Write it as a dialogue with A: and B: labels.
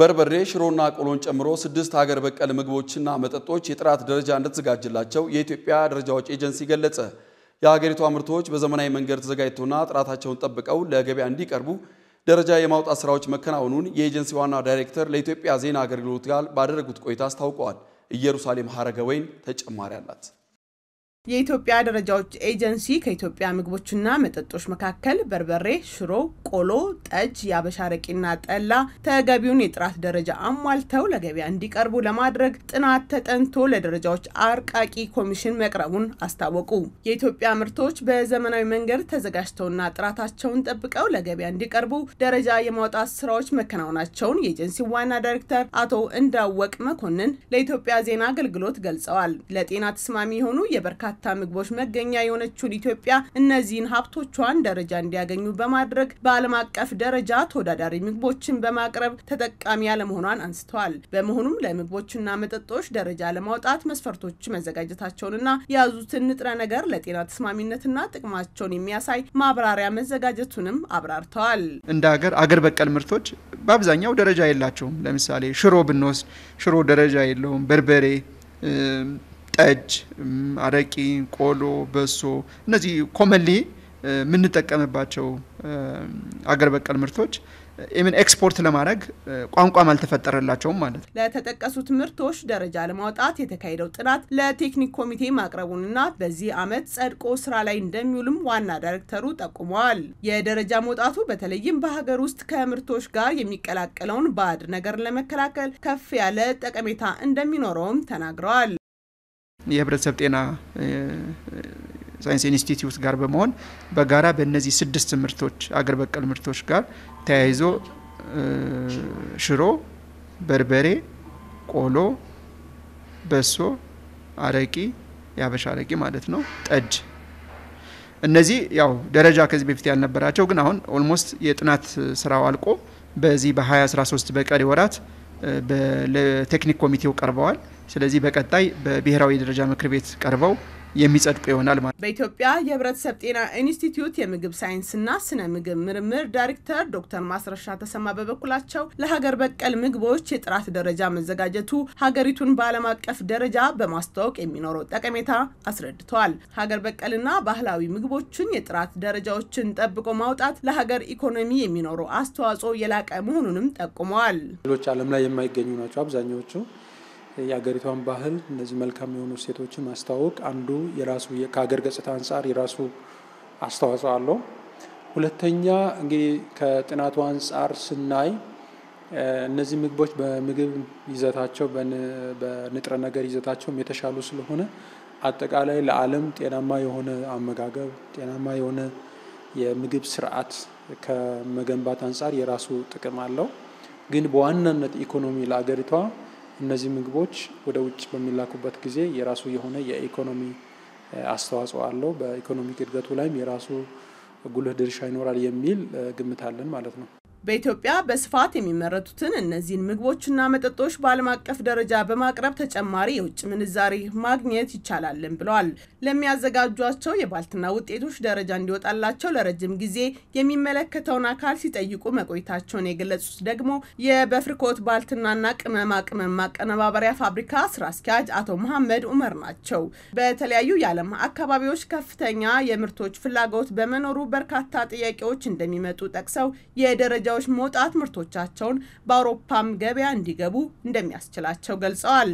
A: በርበሬ፣ ሽሮና ቆሎን ጨምሮ ስድስት ሀገር በቀል ምግቦችና መጠጦች የጥራት ደረጃ እንደተዘጋጀላቸው የኢትዮጵያ ደረጃዎች ኤጀንሲ ገለጸ። የሀገሪቷ ምርቶች በዘመናዊ መንገድ ተዘጋጅተውና ጥራታቸውን ጠብቀው ለገበያ እንዲቀርቡ ደረጃ የማውጣት ስራዎች መከናወኑን የኤጀንሲ ዋና ዳይሬክተር ለኢትዮጵያ ዜና አገልግሎት ጋር ባደረጉት ቆይታ አስታውቀዋል። ኢየሩሳሌም ወይን ተጨማሪ
B: አላት። የኢትዮጵያ ደረጃዎች ኤጀንሲ ከኢትዮጵያ ምግቦችና መጠጦች መካከል በርበሬ፣ ሽሮ፣ ቆሎ፣ ጠጅ፣ የአበሻ አረቂና ጠላ ተገቢውን የጥራት ደረጃ አሟልተው ለገበያ እንዲቀርቡ ለማድረግ ጥናት ተጠንቶ ለደረጃዎች አርቃቂ ኮሚሽን መቅረቡን አስታወቁ። የኢትዮጵያ ምርቶች በዘመናዊ መንገድ ተዘጋጅተውና ጥራታቸውን ጠብቀው ለገበያ እንዲቀርቡ ደረጃ የማውጣት ስራዎች መከናወናቸውን የኤጀንሲ ዋና ዳይሬክተር አቶ እንዳወቅ መኮንን ለኢትዮጵያ ዜና አገልግሎት ገልጸዋል። ለጤና ተስማሚ የሆኑ የበርካ በርካታ ምግቦች መገኛ የሆነችውን ኢትዮጵያ እነዚህን ሀብቶቿን ደረጃ እንዲያገኙ በማድረግ በዓለም አቀፍ ደረጃ ተወዳዳሪ ምግቦችን በማቅረብ ተጠቃሚ ያለመሆኗን አንስተዋል። በመሆኑም ለምግቦችና መጠጦች ደረጃ ለማውጣት መስፈርቶች መዘጋጀታቸውንና የያዙትን ንጥረ ነገር ለጤና ተስማሚነትና ጥቅማቸውን የሚያሳይ ማብራሪያ መዘጋጀቱንም አብራርተዋል።
A: እንደ ሀገር አገር በቀል ምርቶች በአብዛኛው ደረጃ የላቸውም። ለምሳሌ ሽሮ ብንወስድ ሽሮ ደረጃ የለውም። በርበሬ ጠጅ፣ አረቂ፣ ቆሎ፣ በሶ እነዚህ ኮመንሊ የምንጠቀምባቸው አገር በቀል ምርቶች ኢምን ኤክስፖርት ለማድረግ ቋንቋም አልተፈጠረላቸውም ማለት ነው።
B: ለተጠቀሱት ምርቶች ደረጃ ለማውጣት የተካሄደው ጥናት ለቴክኒክ ኮሚቴ ማቅረቡንና በዚህ ዓመት ጸድቆ ስራ ላይ እንደሚውልም ዋና ዳይሬክተሩ ጠቁመዋል። የደረጃ መውጣቱ በተለይም በሀገር ውስጥ ከምርቶች ጋር የሚቀላቀለውን ባዕድ ነገር ለመከላከል ከፍ ያለ ጠቀሜታ እንደሚኖረውም ተናግረዋል።
A: የህብረተሰብ ጤና ሳይንስ ኢንስቲትዩት ጋር በመሆን በጋራ በእነዚህ ስድስት ምርቶች አገር በቀል ምርቶች ጋር ተያይዞ ሽሮ፣ በርበሬ፣ ቆሎ፣ በሶ፣ አረቂ የአበሻ አረቂ ማለት ነው፣ ጠጅ እነዚህ ያው ደረጃ ከዚህ በፊት ያልነበራቸው ግን አሁን ኦልሞስት የጥናት ስራው አልቆ በዚህ በ2013 በቀሪ ወራት ለቴክኒክ ኮሚቴው ቀርበዋል። ስለዚህ በቀጣይ በብሔራዊ ደረጃ ምክር ቤት ቀርበው የሚጸድቁ ይሆናል ማለት
B: በኢትዮጵያ የህብረተሰብ ጤና ኢንስቲትዩት የምግብ ሳይንስና ስነ ምግብ ምርምር ዳይሬክተር ዶክተር ማስረሻ ተሰማ በበኩላቸው ለሀገር በቀል ምግቦች የጥራት ደረጃ መዘጋጀቱ ሀገሪቱን በዓለም አቀፍ ደረጃ በማስተዋወቅ የሚኖረው ጠቀሜታ አስረድተዋል። ሀገር በቀልና ባህላዊ ምግቦችን የጥራት ደረጃዎችን ጠብቆ ማውጣት ለሀገር ኢኮኖሚ የሚኖረው አስተዋጽኦ የላቀ መሆኑንም ጠቁመዋል።
C: ሌሎች ዓለም ላይ የማይገኙ ናቸው አብዛኛዎቹ የአገሪቷን ባህል እነዚህ መልካም የሆኑ እሴቶችን ማስተዋወቅ አንዱ የራሱ ከሀገር ገጽታ አንጻር የራሱ አስተዋጽኦ አለው። ሁለተኛ እንግዲህ ከጥናቱ አንጻር ስናይ እነዚህ ምግቦች በምግብ ይዘታቸው በንጥረ ነገር ይዘታቸውም የተሻሉ ስለሆነ አጠቃላይ ለዓለም ጤናማ የሆነ አመጋገብ ጤናማ የሆነ የምግብ ስርዓት ከመገንባት አንጻር የራሱ ጥቅም አለው። ግን በዋናነት ኢኮኖሚ ለአገሪቷ እነዚህ ምግቦች ወደ ውጭ በሚላኩበት ጊዜ የራሱ የሆነ የኢኮኖሚ አስተዋጽኦ አለው። በኢኮኖሚክ እድገቱ ላይም የራሱ ጉልህ
B: ድርሻ ይኖራል የሚል ግምት አለን ማለት ነው። በኢትዮጵያ በስፋት የሚመረቱትን እነዚህን ምግቦችና መጠጦች በዓለም አቀፍ ደረጃ በማቅረብ ተጨማሪ የውጭ ምንዛሪ ማግኘት ይቻላልን ብለዋል። ለሚያዘጋጇቸው የባልትና ውጤቶች ደረጃ እንዲወጣላቸው ለረጅም ጊዜ የሚመለከተውን አካል ሲጠይቁ መቆየታቸውን የገለጹት ደግሞ የበፍርኮት ባልትናና ቅመማ ቅመም ማቀነባበሪያ ፋብሪካ ስራ አስኪያጅ አቶ መሐመድ ኡመር ናቸው። በተለያዩ የዓለም አካባቢዎች ከፍተኛ የምርቶች ፍላጎት በመኖሩ በርካታ ጥያቄዎች እንደሚመጡ ጠቅሰው የደረጃ ደረጃዎች መውጣት ምርቶቻቸውን በአውሮፓም ገበያ እንዲገቡ እንደሚያስችላቸው ገልጸዋል።